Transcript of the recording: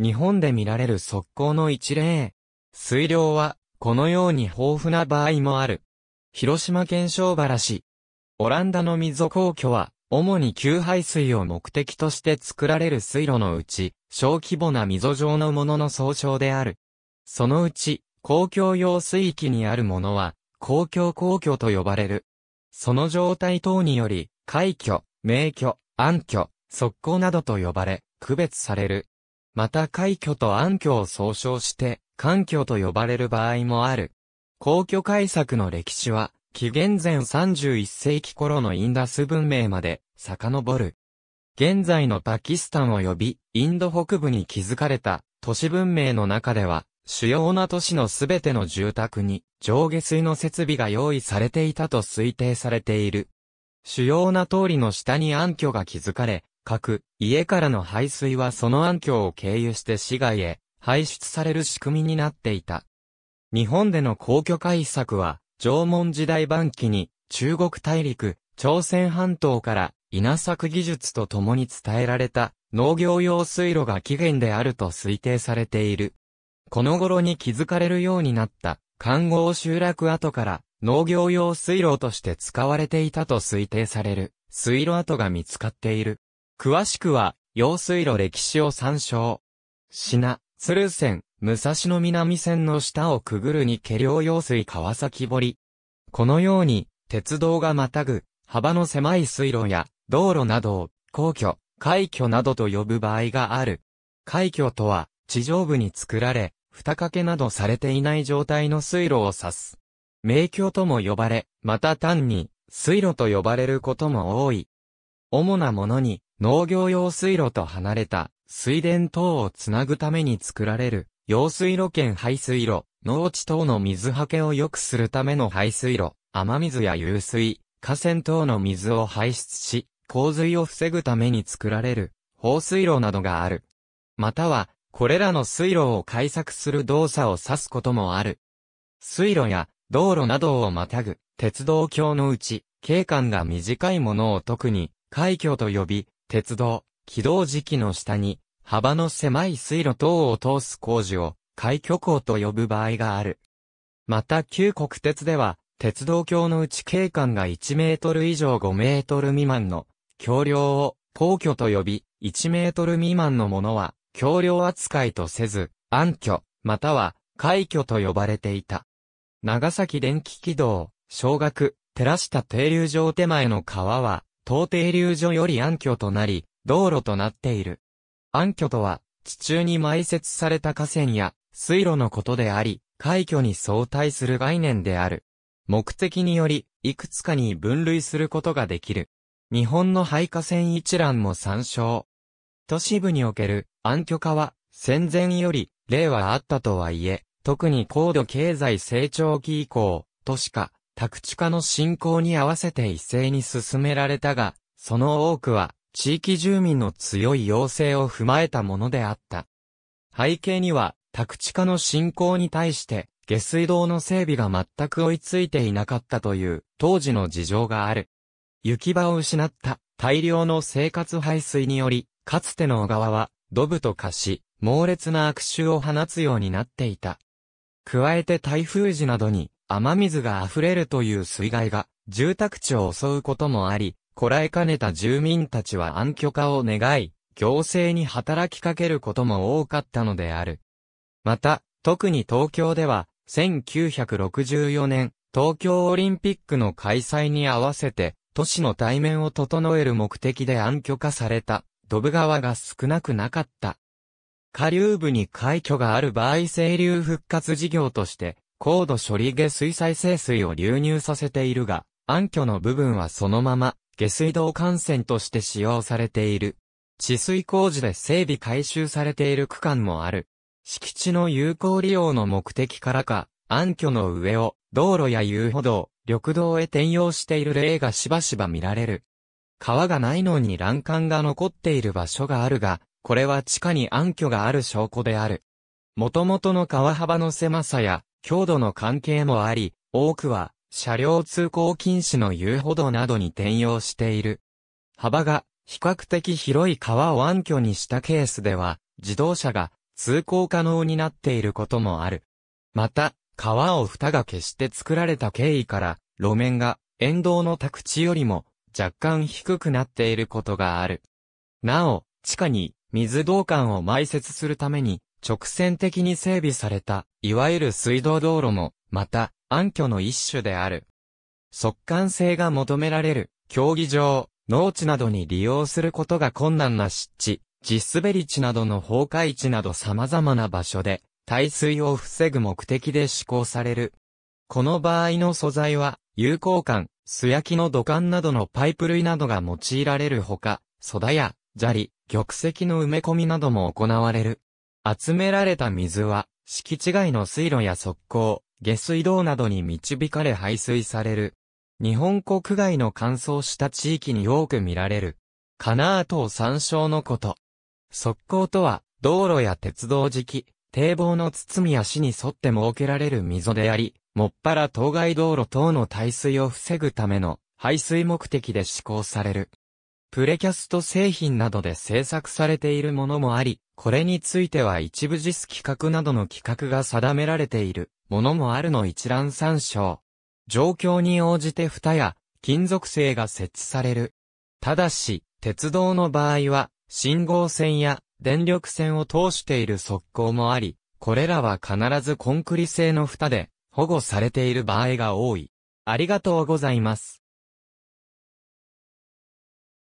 日本で見られる側溝の一例。水量は、このように豊富な場合もある。広島県小原市。オランダの溝皇居は、主に給排水を目的として作られる水路のうち、小規模な溝状のものの総称である。そのうち、公共用水域にあるものは、公共公共と呼ばれる。その状態等により、海居、名居、暗居、側溝などと呼ばれ、区別される。また海挙と暗居を総称して、環境と呼ばれる場合もある。皇居改作の歴史は、紀元前31世紀頃のインダス文明まで遡る。現在のパキスタン及びインド北部に築かれた都市文明の中では、主要な都市のすべての住宅に上下水の設備が用意されていたと推定されている。主要な通りの下に暗渠が築かれ、各家からの排水はその暗渠を経由して市外へ排出される仕組みになっていた。日本での皇居改策は、縄文時代晩期に中国大陸、朝鮮半島から稲作技術と共に伝えられた農業用水路が起源であると推定されている。この頃に気づかれるようになった観合集落跡から農業用水路として使われていたと推定される水路跡が見つかっている。詳しくは、用水路歴史を参照。品、鶴線、武蔵野南線の下をくぐるに下両用水川崎堀。このように、鉄道がまたぐ、幅の狭い水路や、道路などを、皇居、海居などと呼ぶ場合がある。海居とは、地上部に作られ、二掛けなどされていない状態の水路を指す。名居とも呼ばれ、また単に、水路と呼ばれることも多い。主なものに、農業用水路と離れた水田等をつなぐために作られる、用水路兼排水路、農地等の水はけを良くするための排水路、雨水や湧水、河川等の水を排出し、洪水を防ぐために作られる、放水路などがある。または、これらの水路を開削する動作を指すこともある。水路や道路などをまたぐ鉄道橋のうち、景観が短いものを特に、海峡と呼び、鉄道、起動時期の下に、幅の狭い水路等を通す工事を、海挙港と呼ぶ場合がある。また旧国鉄では、鉄道橋のうち景観が1メートル以上5メートル未満の橋梁を皇居と呼び、1メートル未満のものは橋梁扱いとせず、暗居、または海挙と呼ばれていた。長崎電気軌道、小学、寺下停留場手前の川は、東停留所より暗渠となり、道路となっている。暗渠とは、地中に埋設された河川や水路のことであり、海挙に相対する概念である。目的により、いくつかに分類することができる。日本の廃河川一覧も参照。都市部における暗渠化は、戦前より例はあったとはいえ、特に高度経済成長期以降、都市化、宅地化の進行に合わせて一斉に進められたが、その多くは、地域住民の強い要請を踏まえたものであった。背景には、宅地化の進行に対して、下水道の整備が全く追いついていなかったという、当時の事情がある。行き場を失った大量の生活排水により、かつての小川は、土ブと化し、猛烈な悪臭を放つようになっていた。加えて台風時などに、雨水が溢れるという水害が住宅地を襲うこともあり、こらえかねた住民たちは安居化を願い、行政に働きかけることも多かったのである。また、特に東京では、1964年、東京オリンピックの開催に合わせて、都市の対面を整える目的で暗渠化された、ドブ川が少なくなかった。下流部に海挙がある場合清流復活事業として、高度処理下水再生水を流入させているが、暗渠の部分はそのまま、下水道幹線として使用されている。治水工事で整備改修されている区間もある。敷地の有効利用の目的からか、暗渠の上を道路や遊歩道、緑道へ転用している例がしばしば見られる。川がないのに欄干が残っている場所があるが、これは地下に暗渠がある証拠である。元々の川幅の狭さや強度の関係もあり、多くは車両通行禁止の遊歩道などに転用している。幅が比較的広い川を暗渠にしたケースでは、自動車が通行可能になっていることもある。また、川を蓋が消して作られた経緯から、路面が沿道の宅地よりも若干低くなっていることがある。なお、地下に水道管を埋設するために直線的に整備された、いわゆる水道道路も、また、暗渠の一種である。速乾性が求められる、競技場、農地などに利用することが困難な湿地、地滑り地などの崩壊地など様々な場所で、耐水を防ぐ目的で施行される。この場合の素材は、有効管、素焼きの土管などのパイプ類などが用いられるほか、ソや、砂利、玉石の埋め込みなども行われる。集められた水は、敷地外の水路や側溝、下水道などに導かれ排水される。日本国外の乾燥した地域に多く見られる。カナーを参照のこと。側溝とは、道路や鉄道敷、堤防の堤や市に沿って設けられる溝であり、もっぱら当該道路等の耐水を防ぐための排水目的で施行される。プレキャスト製品などで制作されているものもあり、これについては一部実企画などの企画が定められているものもあるの一覧参照。状況に応じて蓋や金属製が設置される。ただし、鉄道の場合は、信号線や電力線を通している側溝もあり、これらは必ずコンクリ製の蓋で保護されている場合が多い。ありがとうございます。